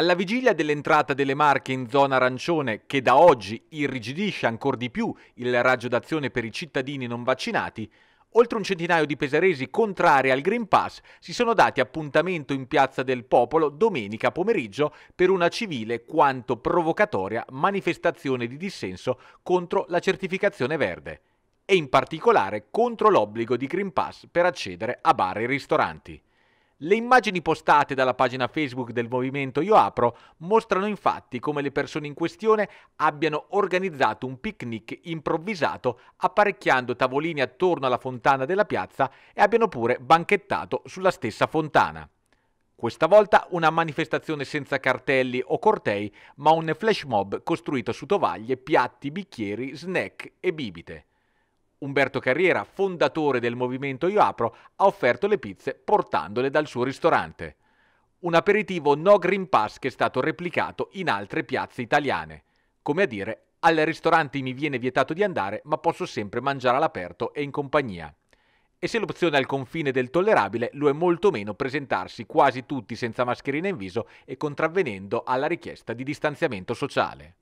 Alla vigilia dell'entrata delle Marche in zona arancione, che da oggi irrigidisce ancora di più il raggio d'azione per i cittadini non vaccinati, oltre un centinaio di pesaresi contrari al Green Pass si sono dati appuntamento in Piazza del Popolo domenica pomeriggio per una civile quanto provocatoria manifestazione di dissenso contro la certificazione verde e in particolare contro l'obbligo di Green Pass per accedere a bar e ristoranti. Le immagini postate dalla pagina Facebook del movimento Io Apro mostrano infatti come le persone in questione abbiano organizzato un picnic improvvisato apparecchiando tavolini attorno alla fontana della piazza e abbiano pure banchettato sulla stessa fontana. Questa volta una manifestazione senza cartelli o cortei, ma un flash mob costruito su tovaglie, piatti, bicchieri, snack e bibite. Umberto Carriera, fondatore del movimento Io Apro, ha offerto le pizze portandole dal suo ristorante. Un aperitivo no Green Pass che è stato replicato in altre piazze italiane. Come a dire, al ristorante mi viene vietato di andare, ma posso sempre mangiare all'aperto e in compagnia. E se l'opzione è al confine del tollerabile, lo è molto meno presentarsi quasi tutti senza mascherina in viso e contravvenendo alla richiesta di distanziamento sociale.